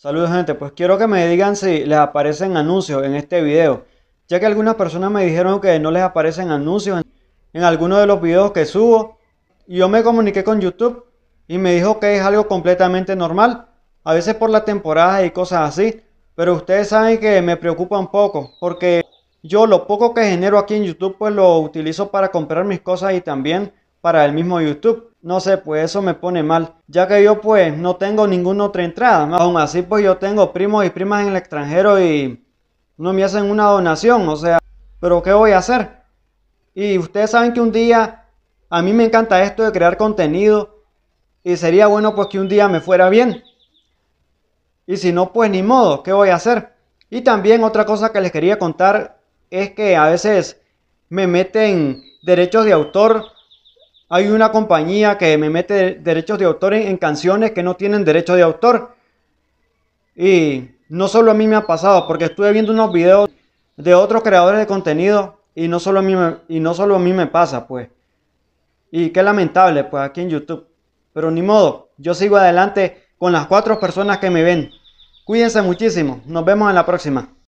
Saludos gente, pues quiero que me digan si les aparecen anuncios en este video, ya que algunas personas me dijeron que no les aparecen anuncios en, algunos de los videos que subo. yo me comuniqué con YouTube y me dijo que es algo completamente normal, a veces por la temporada y cosas así, pero ustedes saben que me preocupa un poco, porque yo lo poco que genero aquí en YouTube pues lo utilizo para comprar mis cosas y también para el mismo YouTube. No sé, pues eso me pone mal, ya que yo pues no tengo ninguna otra entrada. Aún así pues yo tengo primos y primas en el extranjero y no me hacen una donación, o sea, pero ¿qué voy a hacer? Y ustedes saben que un día a mí me encanta esto de crear contenido y sería bueno pues que un día me fuera bien. Y si no, pues ni modo, ¿qué voy a hacer? Y también otra cosa que les quería contar es que a veces me meten derechos de autor hay una compañía que me mete derechos de autor en, canciones que no tienen derechos de autor. Y no solo a mí me ha pasado, porque estuve viendo unos videos de otros creadores de contenido y no solo a mí me, y no solo a mí me pasa, pues. Y qué lamentable, pues aquí en YouTube. Pero ni modo, yo sigo adelante con las cuatro personas que me ven. Cuídense muchísimo, nos vemos en la próxima.